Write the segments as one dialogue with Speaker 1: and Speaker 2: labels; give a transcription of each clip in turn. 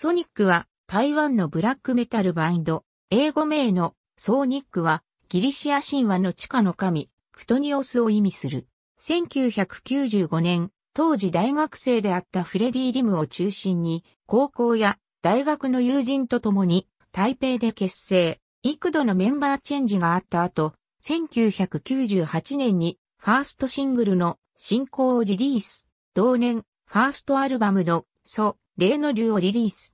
Speaker 1: ソニックは台湾のブラックメタルバインド、英語名のソーニックはギリシア神話の地下の神、クトニオスを意味する。1995年、当時大学生であったフレディ・リムを中心に、高校や大学の友人と共に台北で結成、幾度のメンバーチェンジがあった後、1998年にファーストシングルの進行をリリース。同年、ファーストアルバムのソ霊の竜をリリース。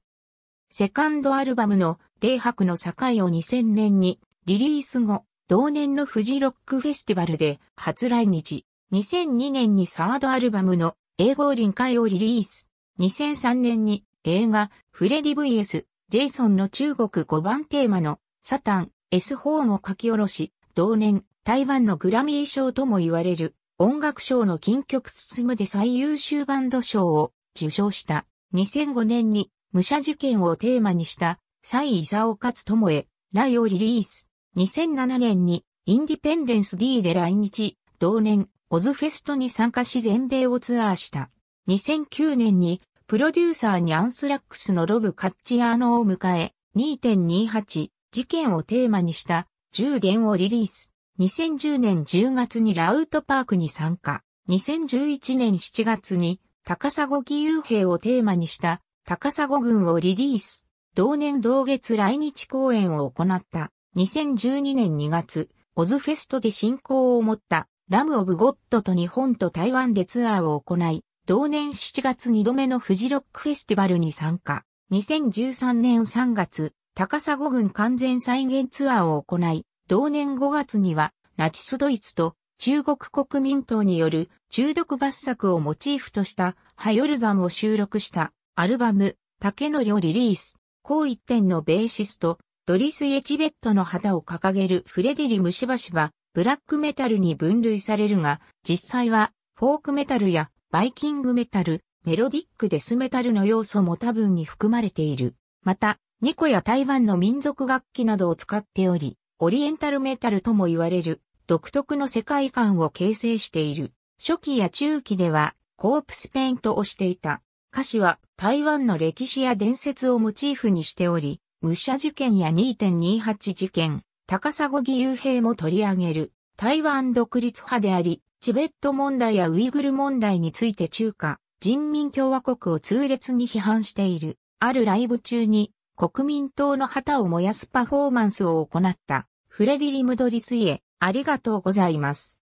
Speaker 1: セカンドアルバムの霊白の境を2000年にリリース後、同年のフジロックフェスティバルで初来日。2002年にサードアルバムの英語臨界をリリース。2003年に映画フレディ VS ジェイソンの中国5番テーマのサタン S ホーンを書き下ろし、同年台湾のグラミー賞とも言われる音楽賞の金曲進むで最優秀バンド賞を受賞した。2005年に武者事件をテーマにしたサイ・イザオ・カツ・トモエ、ライをリリース。2007年にインディペンデンス D で来日、同年オズフェストに参加し全米をツアーした。2009年にプロデューサーにアンスラックスのロブ・カッチアーノを迎え、2.28事件をテーマにした10弦をリリース。2010年10月にラウトパークに参加。2011年7月に高砂義勇兵をテーマにした高砂軍をリリース。同年同月来日公演を行った2012年2月、オズフェストで進行を持ったラム・オブ・ゴッドと日本と台湾でツアーを行い、同年7月2度目のフジロックフェスティバルに参加。2013年3月、高砂軍完全再現ツアーを行い、同年5月にはナチスドイツと中国国民党による中毒合作をモチーフとしたハヨルザムを収録したアルバム竹のりをリリース。高一点のベーシスト、ドリス・エチベットの旗を掲げるフレディリムシバシはブラックメタルに分類されるが、実際はフォークメタルやバイキングメタル、メロディックデスメタルの要素も多分に含まれている。また、ニコや台湾の民族楽器などを使っており、オリエンタルメタルとも言われる独特の世界観を形成している。初期や中期ではコープスペイントをしていた。歌詞は台湾の歴史や伝説をモチーフにしており、武者事件や2.28事件、高砂義勇兵も取り上げる。台湾独立派であり、チベット問題やウイグル問題について中華、人民共和国を痛烈に批判している。あるライブ中に国民党の旗を燃やすパフォーマンスを行った。フレディ・リムドリスイエ、ありがとうございます。